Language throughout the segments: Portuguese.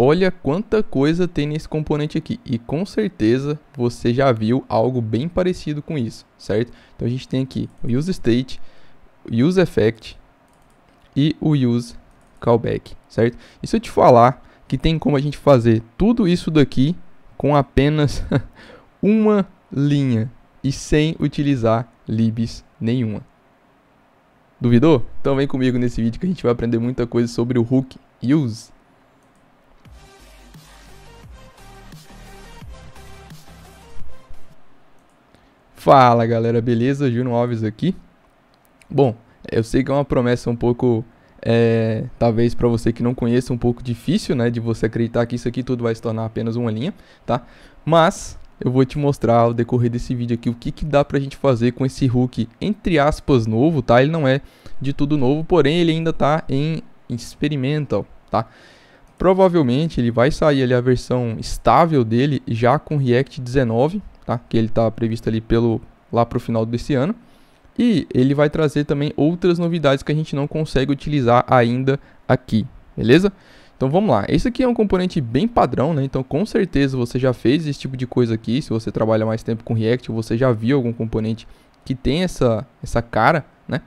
Olha quanta coisa tem nesse componente aqui. E com certeza você já viu algo bem parecido com isso, certo? Então a gente tem aqui o use state, use effect e o use callback, certo? E se eu te falar que tem como a gente fazer tudo isso daqui com apenas uma linha e sem utilizar libs nenhuma. Duvidou? Então vem comigo nesse vídeo que a gente vai aprender muita coisa sobre o hook use. Fala galera, beleza? Juno Alves aqui. Bom, eu sei que é uma promessa um pouco, é, talvez para você que não conheça, um pouco difícil, né? De você acreditar que isso aqui tudo vai se tornar apenas uma linha, tá? Mas eu vou te mostrar ao decorrer desse vídeo aqui o que, que dá pra gente fazer com esse hook, entre aspas, novo, tá? Ele não é de tudo novo, porém ele ainda tá em experimental, tá? Provavelmente ele vai sair ali a versão estável dele já com React 19, tá? que ele está previsto ali pelo, lá para o final desse ano. E ele vai trazer também outras novidades que a gente não consegue utilizar ainda aqui, beleza? Então vamos lá, esse aqui é um componente bem padrão, né? Então com certeza você já fez esse tipo de coisa aqui, se você trabalha mais tempo com React, você já viu algum componente que tem essa, essa cara, né?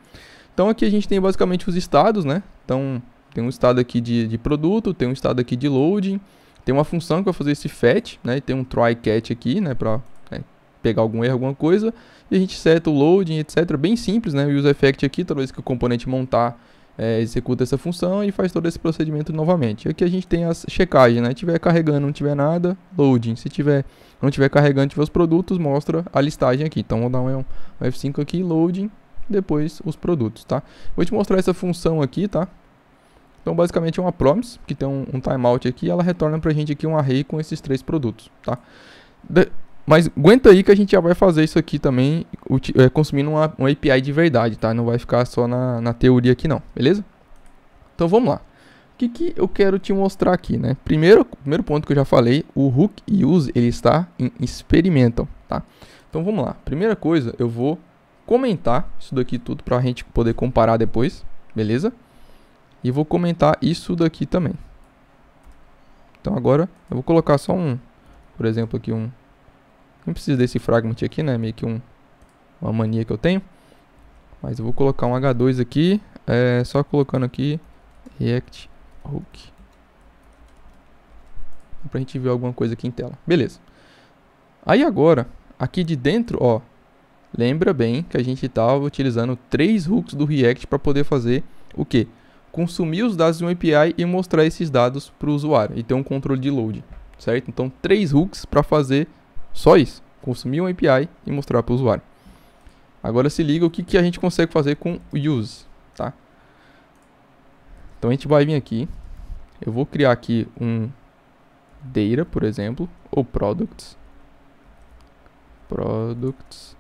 Então aqui a gente tem basicamente os estados, né? Então tem um estado aqui de, de produto, tem um estado aqui de loading, tem uma função que vai fazer esse fetch, né? E tem um try catch aqui, né? Para pegar algum erro, alguma coisa, e a gente seta o loading, etc. Bem simples, né? O use effect aqui, toda vez que o componente montar, é, executa essa função e faz todo esse procedimento novamente. Aqui a gente tem as checagens, né? Se tiver carregando, não tiver nada, loading. Se tiver, não tiver carregando, tiver os produtos, mostra a listagem aqui. Então vou dar um, F5 aqui, loading, depois os produtos, tá? Vou te mostrar essa função aqui, tá? Então basicamente é uma promise, que tem um, um timeout aqui, ela retorna pra gente aqui um array com esses três produtos, tá? De mas aguenta aí que a gente já vai fazer isso aqui também, é, consumindo uma, uma API de verdade, tá? Não vai ficar só na, na teoria aqui não, beleza? Então vamos lá. O que, que eu quero te mostrar aqui, né? Primeiro, primeiro ponto que eu já falei, o hook use, ele está em experimental, tá? Então vamos lá. Primeira coisa, eu vou comentar isso daqui tudo para a gente poder comparar depois, beleza? E vou comentar isso daqui também. Então agora eu vou colocar só um, por exemplo aqui um não preciso desse fragment aqui, né? Meio que um, uma mania que eu tenho. Mas eu vou colocar um H2 aqui. É, só colocando aqui React Hook. Pra gente ver alguma coisa aqui em tela. Beleza. Aí agora, aqui de dentro, ó. Lembra bem que a gente estava utilizando três hooks do React para poder fazer o quê? Consumir os dados de um API e mostrar esses dados para o usuário. E ter um controle de load, certo? Então, três hooks para fazer só isso. Consumir um API e mostrar para o usuário. Agora se liga o que, que a gente consegue fazer com use, tá? Então a gente vai vir aqui. Eu vou criar aqui um data, por exemplo, ou products. Products.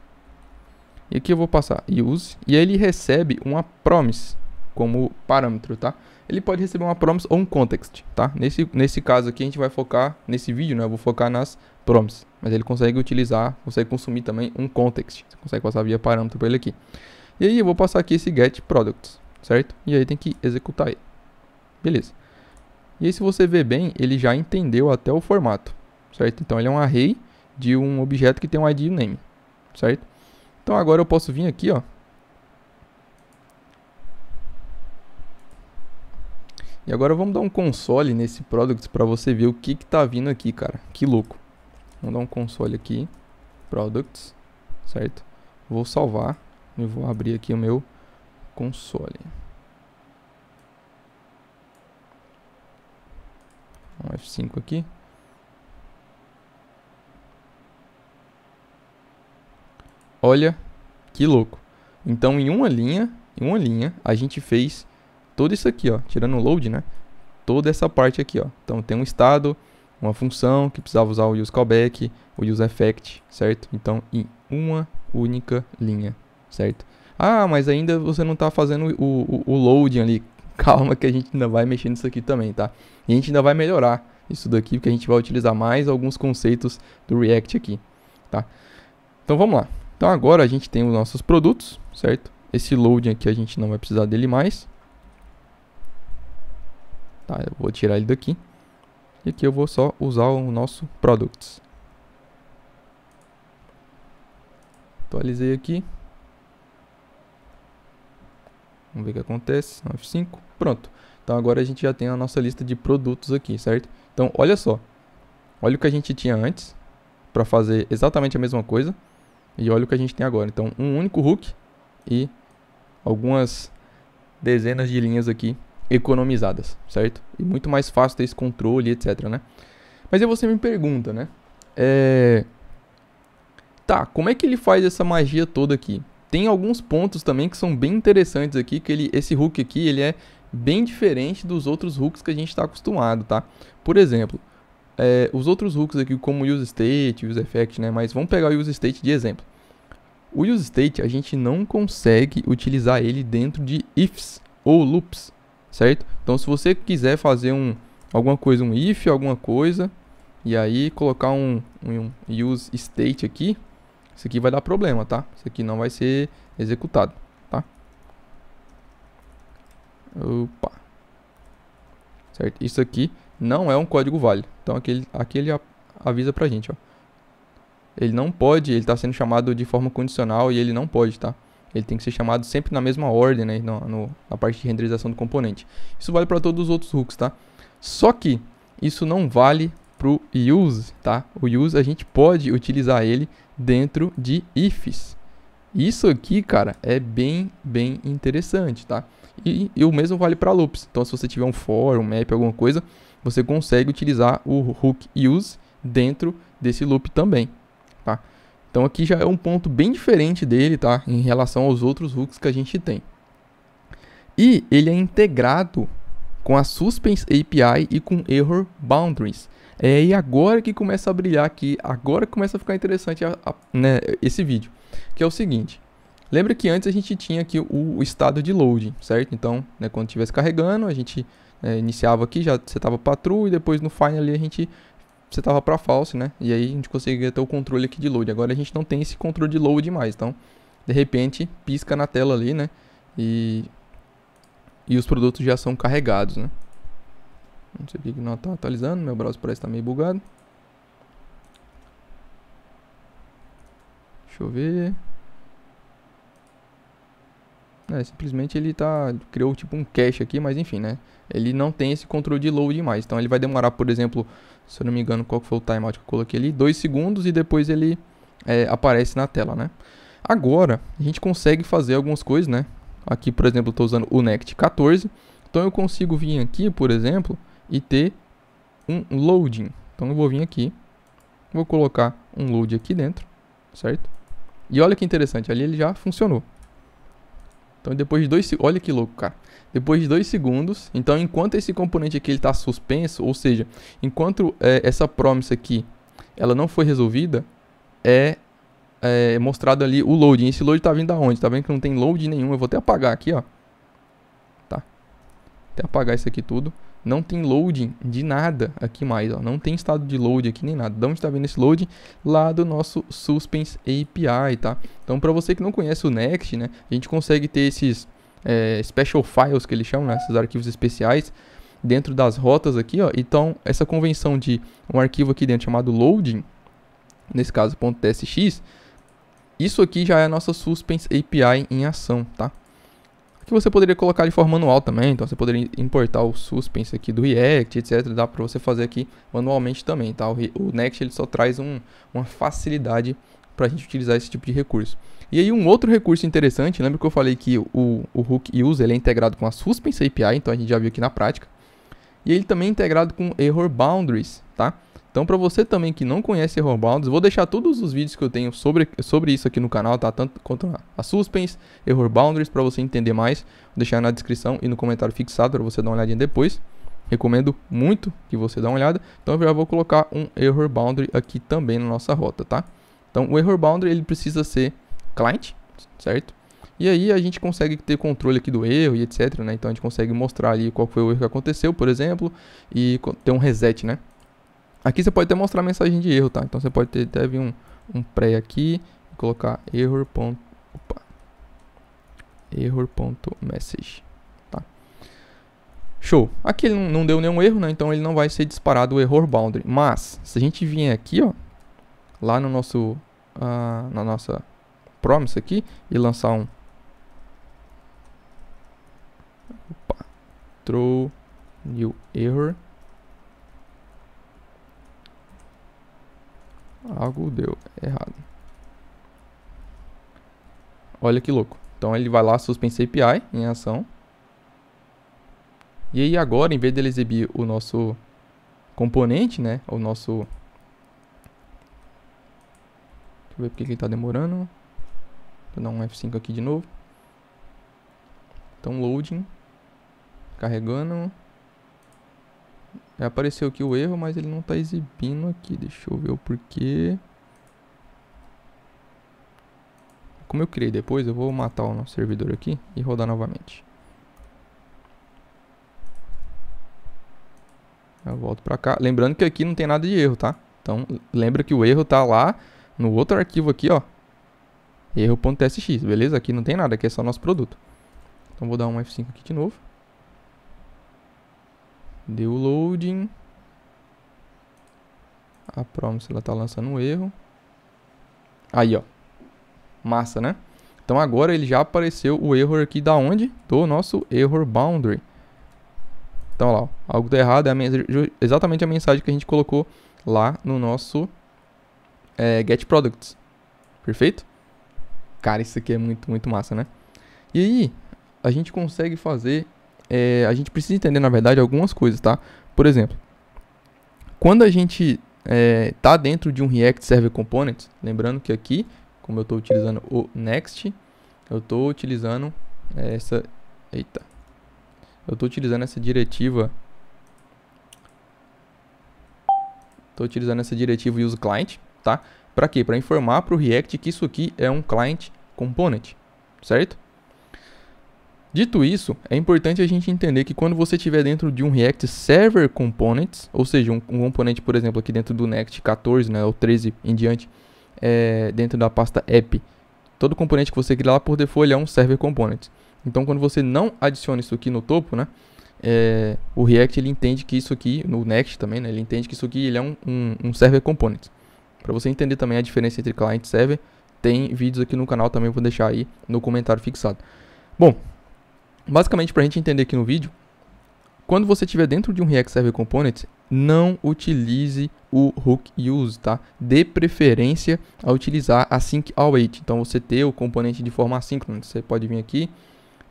E aqui eu vou passar use. E ele recebe uma promise como parâmetro, tá? Ele pode receber uma promise ou um context, tá? Nesse, nesse caso aqui a gente vai focar, nesse vídeo, né? Eu vou focar nas prompts, mas ele consegue utilizar, consegue consumir também um context, você consegue passar via parâmetro para ele aqui. E aí eu vou passar aqui esse get products, certo? E aí tem que executar ele. Beleza. E aí se você ver bem, ele já entendeu até o formato, certo? Então ele é um array de um objeto que tem um id e um name, certo? Então agora eu posso vir aqui, ó. E agora vamos dar um console nesse products para você ver o que que tá vindo aqui, cara. Que louco. Vamos dar um console aqui. Products. Certo? Vou salvar. E vou abrir aqui o meu console. Um F5 aqui. Olha que louco. Então em uma linha, em uma linha, a gente fez tudo isso aqui, ó, tirando o load, né? Toda essa parte aqui, ó. Então tem um estado, uma função que precisava usar o use callback, o use effect, certo? Então, em uma única linha, certo? Ah, mas ainda você não está fazendo o, o, o loading ali. Calma que a gente ainda vai mexer nisso aqui também, tá? E a gente ainda vai melhorar isso daqui, porque a gente vai utilizar mais alguns conceitos do React aqui, tá? Então vamos lá. Então agora a gente tem os nossos produtos, certo? Esse loading aqui a gente não vai precisar dele mais. Tá, eu vou tirar ele daqui. E aqui eu vou só usar o nosso products. Atualizei aqui. Vamos ver o que acontece. F5. Pronto. Então agora a gente já tem a nossa lista de produtos aqui, certo? Então olha só. Olha o que a gente tinha antes para fazer exatamente a mesma coisa. E olha o que a gente tem agora. Então um único hook e algumas dezenas de linhas aqui economizadas, certo? E muito mais fácil ter esse controle, etc, né? Mas aí você me pergunta, né? É... Tá, como é que ele faz essa magia toda aqui? Tem alguns pontos também que são bem interessantes aqui, que ele, esse hook aqui, ele é bem diferente dos outros hooks que a gente está acostumado, tá? Por exemplo, é, os outros hooks aqui, como o use state, use effect, né? Mas vamos pegar o use state de exemplo. O use state, a gente não consegue utilizar ele dentro de ifs ou loops, certo? Então se você quiser fazer um alguma coisa, um if, alguma coisa, e aí colocar um, um use state aqui, isso aqui vai dar problema, tá? Isso aqui não vai ser executado, tá? Opa. Certo? Isso aqui não é um código válido. Então aqui ele, aqui ele avisa pra gente, ó. Ele não pode, ele está sendo chamado de forma condicional e ele não pode, tá? ele tem que ser chamado sempre na mesma ordem, né, no, no, na parte de renderização do componente. Isso vale para todos os outros hooks, tá? Só que isso não vale para o use, tá? O use a gente pode utilizar ele dentro de ifs. Isso aqui, cara, é bem, bem interessante, tá? E, e o mesmo vale para loops. Então, se você tiver um for, um map, alguma coisa, você consegue utilizar o hook use dentro desse loop também, tá? Então aqui já é um ponto bem diferente dele, tá? Em relação aos outros hooks que a gente tem. E ele é integrado com a Suspense API e com Error Boundaries. É aí agora que começa a brilhar aqui, agora que começa a ficar interessante a, a, né, esse vídeo. Que é o seguinte, lembra que antes a gente tinha aqui o, o estado de loading, certo? Então, né, quando estivesse carregando, a gente né, iniciava aqui, já setava patrulha e depois no final ali a gente você estava para false, né? E aí a gente conseguia ter o controle aqui de load. Agora a gente não tem esse controle de load mais, então de repente pisca na tela ali, né? E, e os produtos já são carregados, né? Não sei porque não está atualizando, meu browser parece estar tá meio bugado. Deixa eu ver. É, simplesmente ele tá criou tipo um cache aqui, mas enfim, né? ele não tem esse controle de load mais. Então ele vai demorar, por exemplo, se eu não me engano, qual foi o timeout que eu coloquei ali? 2 segundos e depois ele é, aparece na tela, né? Agora, a gente consegue fazer algumas coisas, né? Aqui, por exemplo, eu estou usando o Next 14. Então eu consigo vir aqui, por exemplo, e ter um loading. Então eu vou vir aqui, vou colocar um load aqui dentro, certo? E olha que interessante, ali ele já funcionou. Então depois de dois olha que louco, cara. Depois de dois segundos, então enquanto esse componente aqui está suspenso, ou seja, enquanto é, essa promise aqui ela não foi resolvida, é, é mostrado ali o loading. Esse load está vindo da onde? Tá vendo que não tem load nenhum. Eu vou até apagar aqui, ó. Tá? Até apagar isso aqui tudo não tem loading de nada aqui mais, ó. não tem estado de load aqui nem nada. De onde está vendo esse load? Lá do nosso Suspense API, tá? Então, para você que não conhece o Next, né, a gente consegue ter esses é, special files que eles chamam, né, esses arquivos especiais dentro das rotas aqui, ó. Então, essa convenção de um arquivo aqui dentro chamado loading, nesse caso .tsx, isso aqui já é a nossa Suspense API em ação, tá? que você poderia colocar de forma manual também. Então você poderia importar o suspense aqui do React, etc. Dá para você fazer aqui manualmente também, tá? O, Next ele só traz um, uma facilidade para a gente utilizar esse tipo de recurso. E aí um outro recurso interessante, lembra que eu falei que o, o Hook Use ele é integrado com a Suspense API, então a gente já viu aqui na prática. E ele também é integrado com Error Boundaries, tá? Então, para você também que não conhece Errorbounds, vou deixar todos os vídeos que eu tenho sobre, sobre isso aqui no canal, tá? Tanto quanto a Suspense, Error Boundaries, para você entender mais. Vou deixar na descrição e no comentário fixado para você dar uma olhadinha depois. Recomendo muito que você dê uma olhada. Então, eu já vou colocar um Error Boundary aqui também na nossa rota, tá? Então, o Error Boundary, ele precisa ser client, certo? E aí a gente consegue ter controle aqui do erro e etc, né? Então, a gente consegue mostrar ali qual foi o erro que aconteceu, por exemplo, e ter um reset, né? Aqui você pode até mostrar a mensagem de erro, tá? Então você pode ter, até vir um, um pré aqui, e colocar error. Opa, error.message, tá? Show. Aqui ele não deu nenhum erro, né? Então ele não vai ser disparado o error boundary. Mas, se a gente vier aqui, ó, lá no nosso, uh, na nossa promise aqui, e lançar um opa, throw new error Algo deu errado. Olha que louco. Então ele vai lá, suspense API em ação. E aí agora, em vez dele exibir o nosso componente, né? O nosso... Deixa eu ver porque que ele tá demorando. Vou dar um F5 aqui de novo. Então loading. Carregando. Já apareceu aqui o erro, mas ele não está exibindo aqui. Deixa eu ver o porquê. Como eu criei depois, eu vou matar o nosso servidor aqui e rodar novamente. Eu volto para cá. Lembrando que aqui não tem nada de erro, tá? Então, lembra que o erro está lá no outro arquivo aqui, ó. Erro.tsx, beleza? Aqui não tem nada, aqui é só nosso produto. Então, vou dar um F5 aqui de novo. Deu loading. A Promise ela tá lançando um erro. Aí, ó. Massa, né? Então agora ele já apareceu o error aqui da onde? Do nosso error boundary. Então lá, ó, algo tá errado, é a exatamente a mensagem que a gente colocou lá no nosso é, get products. Perfeito? Cara, isso aqui é muito, muito massa, né? E aí, a gente consegue fazer é, a gente precisa entender, na verdade, algumas coisas, tá? Por exemplo, quando a gente é, tá dentro de um React Server Components, lembrando que aqui, como eu estou utilizando o Next, eu estou utilizando essa, eita, eu estou utilizando essa diretiva, estou utilizando essa diretiva use client, tá? Para quê? Para informar para o React que isso aqui é um client component, certo? Dito isso, é importante a gente entender que quando você estiver dentro de um React Server Components, ou seja, um, um componente, por exemplo, aqui dentro do Next 14, né, ou 13 em diante, é, dentro da pasta app, todo componente que você criar lá por default é um Server Component. Então, quando você não adiciona isso aqui no topo, né, é, o React ele entende que isso aqui, no Next também, né, ele entende que isso aqui ele é um, um, um Server Component. Para você entender também a diferença entre client e server, tem vídeos aqui no canal também, vou deixar aí no comentário fixado. Bom, Basicamente, para a gente entender aqui no vídeo, quando você estiver dentro de um React Server Component, não utilize o hook use, tá? Dê preferência a utilizar a sync await. Então, você ter o componente de forma assíncrona. Você pode vir aqui,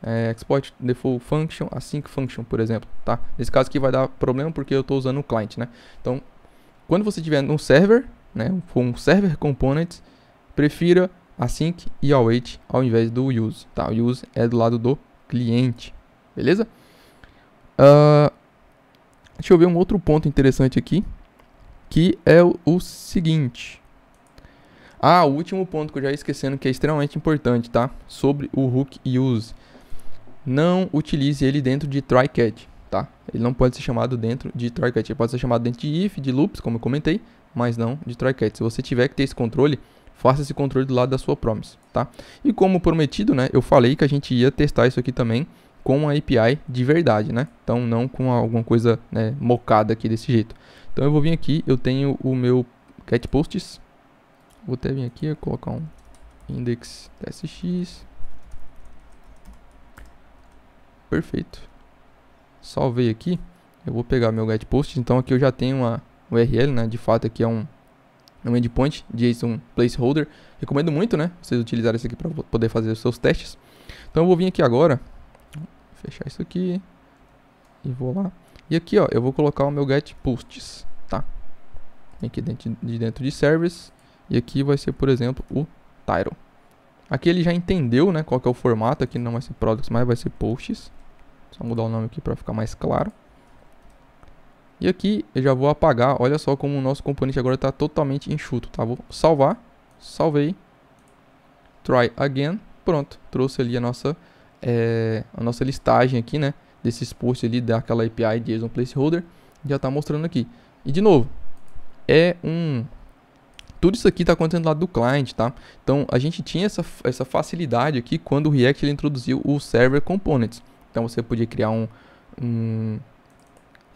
é, export default function, async function, por exemplo, tá? Nesse caso aqui vai dar problema porque eu estou usando o client, né? Então, quando você tiver né, um server, né, um server component, prefira async e await ao invés do use, tá? O use é do lado do cliente, beleza? Uh, deixa eu ver um outro ponto interessante aqui, que é o, o seguinte. Ah, o último ponto que eu já ia esquecendo, que é extremamente importante, tá? Sobre o hook use. Não utilize ele dentro de try catch, tá? Ele não pode ser chamado dentro de try catch. Ele pode ser chamado dentro de if, de loops, como eu comentei, mas não de try catch. Se você tiver que ter esse controle, faça esse controle do lado da sua promise, tá? E como prometido, né, eu falei que a gente ia testar isso aqui também com a API de verdade, né? Então não com alguma coisa né, mocada aqui desse jeito. Então eu vou vir aqui, eu tenho o meu get posts. Vou até vir aqui e colocar um index sx. Perfeito. Salvei aqui. Eu vou pegar meu get posts, então aqui eu já tenho uma URL, né? De fato aqui é um no um endpoint JSON placeholder. Recomendo muito, né? Vocês utilizarem isso aqui para poder fazer os seus testes. Então eu vou vir aqui agora, fechar isso aqui e vou lá. E aqui, ó, eu vou colocar o meu get posts, tá? Aqui dentro de, dentro de service e aqui vai ser, por exemplo, o title. Aqui ele já entendeu, né, qual que é o formato, aqui não vai ser products, mas vai ser posts. Só mudar o nome aqui para ficar mais claro. E aqui eu já vou apagar, olha só como o nosso componente agora está totalmente enxuto, tá? Vou salvar, salvei, try again, pronto, trouxe ali a nossa, é, a nossa listagem aqui, né? Desses posts ali daquela API de JSON Placeholder, já está mostrando aqui. E de novo, é um... Tudo isso aqui está acontecendo lá do client, tá? Então, a gente tinha essa, essa facilidade aqui quando o React ele introduziu o Server Components. Então, você podia criar um, um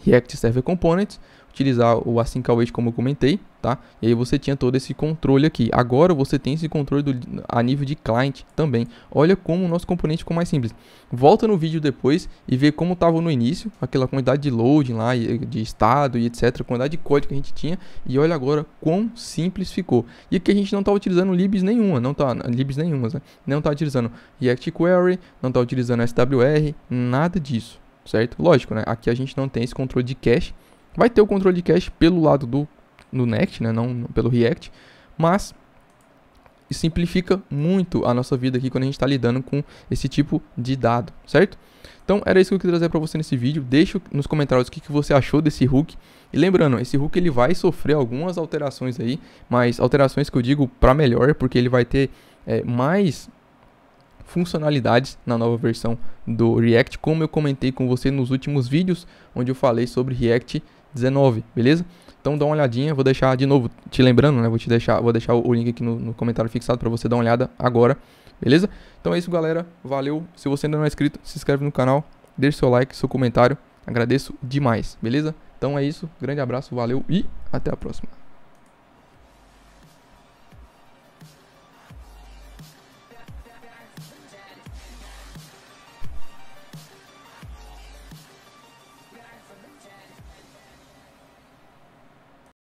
React Server Components, utilizar o async assim await como eu comentei, tá? E aí você tinha todo esse controle aqui. Agora você tem esse controle do, a nível de client também. Olha como o nosso componente ficou mais simples. Volta no vídeo depois e vê como estava no início, aquela quantidade de loading lá, de estado e etc, quantidade de código que a gente tinha, e olha agora quão simples ficou. E aqui a gente não está utilizando libs nenhuma, não está libs nenhumas, né? Não está utilizando React Query, não está utilizando SWR, nada disso certo? Lógico, né? Aqui a gente não tem esse controle de cache. Vai ter o controle de cache pelo lado do do Next, né? Não pelo React, mas simplifica muito a nossa vida aqui quando a gente está lidando com esse tipo de dado, certo? Então era isso que eu queria trazer para você nesse vídeo. Deixa nos comentários o que, que você achou desse hook. E lembrando, esse hook ele vai sofrer algumas alterações aí, mas alterações que eu digo para melhor, porque ele vai ter é, mais funcionalidades na nova versão do React, como eu comentei com você nos últimos vídeos, onde eu falei sobre React 19, beleza? Então dá uma olhadinha, vou deixar de novo, te lembrando, né? Vou te deixar, vou deixar o link aqui no, no comentário fixado para você dar uma olhada agora, beleza? Então é isso, galera. Valeu. Se você ainda não é inscrito, se inscreve no canal, deixe seu like, seu comentário. Agradeço demais, beleza? Então é isso. Grande abraço, valeu e até a próxima.